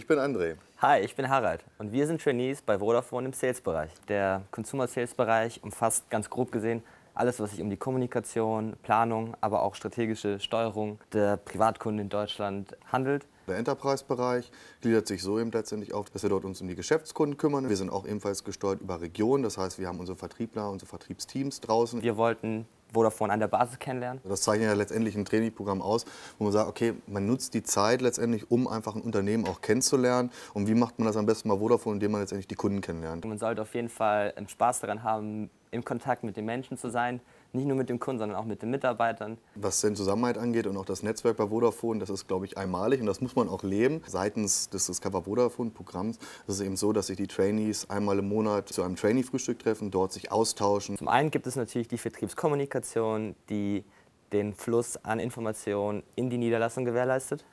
Ich bin André. Hi, ich bin Harald und wir sind Trainees bei Vodafone im Sales-Bereich. Der Consumer-Sales-Bereich umfasst ganz grob gesehen alles, was sich um die Kommunikation, Planung, aber auch strategische Steuerung der Privatkunden in Deutschland handelt. Der Enterprise-Bereich gliedert sich so eben letztendlich auf, dass wir dort uns um die Geschäftskunden kümmern. Wir sind auch ebenfalls gesteuert über Regionen, das heißt, wir haben unsere Vertriebler, unsere Vertriebsteams draußen. Wir wollten Vodafone an der Basis kennenlernen. Das zeichnet ja letztendlich ein Trainingprogramm aus, wo man sagt, okay, man nutzt die Zeit letztendlich, um einfach ein Unternehmen auch kennenzulernen. Und wie macht man das am besten bei Vodafone, indem man letztendlich die Kunden kennenlernt? Man sollte auf jeden Fall Spaß daran haben, im Kontakt mit den Menschen zu sein, nicht nur mit dem Kunden, sondern auch mit den Mitarbeitern. Was den Zusammenhalt angeht und auch das Netzwerk bei Vodafone, das ist, glaube ich, einmalig und das muss man auch leben. Seitens des Discover Vodafone-Programms ist es eben so, dass sich die Trainees einmal im Monat zu einem Trainee-Frühstück treffen, dort sich austauschen. Zum einen gibt es natürlich die Vertriebskommunikation, die den Fluss an Informationen in die Niederlassung gewährleistet.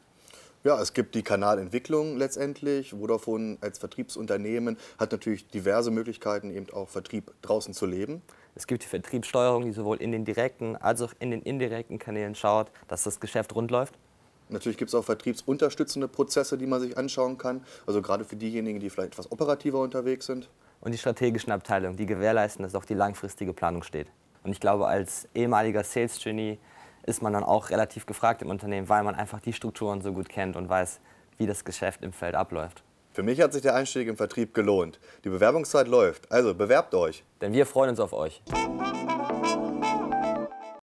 Ja, es gibt die Kanalentwicklung letztendlich. Vodafone als Vertriebsunternehmen hat natürlich diverse Möglichkeiten, eben auch Vertrieb draußen zu leben. Es gibt die Vertriebssteuerung, die sowohl in den direkten als auch in den indirekten Kanälen schaut, dass das Geschäft rund läuft. Natürlich gibt es auch vertriebsunterstützende Prozesse, die man sich anschauen kann. Also gerade für diejenigen, die vielleicht etwas operativer unterwegs sind. Und die strategischen Abteilungen, die gewährleisten, dass auch die langfristige Planung steht. Und ich glaube, als ehemaliger Sales-Genie ist man dann auch relativ gefragt im Unternehmen, weil man einfach die Strukturen so gut kennt und weiß, wie das Geschäft im Feld abläuft. Für mich hat sich der Einstieg im Vertrieb gelohnt. Die Bewerbungszeit läuft, also bewerbt euch. Denn wir freuen uns auf euch.